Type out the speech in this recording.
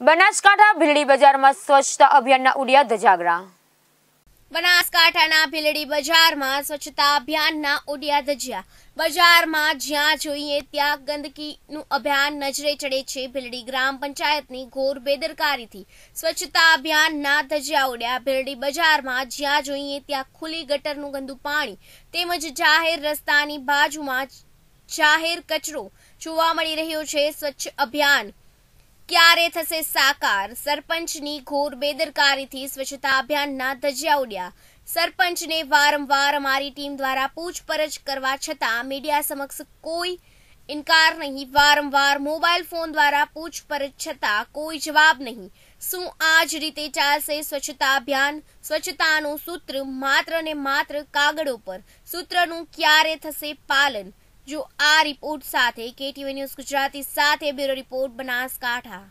બનાસકાંઠા ભીલડી બજારમાં સ્વચ્છતા અભિયાનના ઉડિયા ધજાગરા બનાસકાંઠાના ભીલડી બજારમાં સ્વચ્છતા અભિયાનના ઉડિયા ધજિયા બજારમાં જ્યાં જોઈએ ત્યાં ગંદકીનું અભિયાન નજરે ચડે છે ભીલડી ગ્રામ પંચાયતની ઘોર બેદરકારીથી સ્વચ્છતા અભિયાનના ધજિયા ઉડ્યા ભીલડી બજારમાં જ્યાં જોઈએ ત્યાં ખુલ્લી ગટરનું ગંદુ પાણી તેમજ જાહેર રસ્તાની બાજુમાં જાહેર કચરો જોવા મળી રહ્યો છે સ્વચ્છ અભિયાન ક્યારે થશે સાકાર સરપંચની ઘોર બેદરકારીથી સ્વચ્છતા અભિયાનના ધજિયા ઉડ્યા સરપંચને વારંવાર અમારી ટીમ દ્વારા પૂછપરછ કરવા છતાં મીડિયા સમક્ષ કોઈ ઇનકાર નહીં વારંવાર મોબાઈલ ફોન દ્વારા પૂછપરછ છતાં કોઈ જવાબ નહીં શું આ જ રીતે ચાલશે સ્વચ્છતા અભિયાન સ્વચ્છતાનું સૂત્ર માત્ર ને માત્ર કાગળ ઉપર સૂત્રનું ક્યારે થશે પાલન જો આ રિપોર્ટ સાથે કેટીવી ન્યૂઝ ગુજરાતી સાથે બ્યુરો રિપોર્ટ બનાસકાંઠા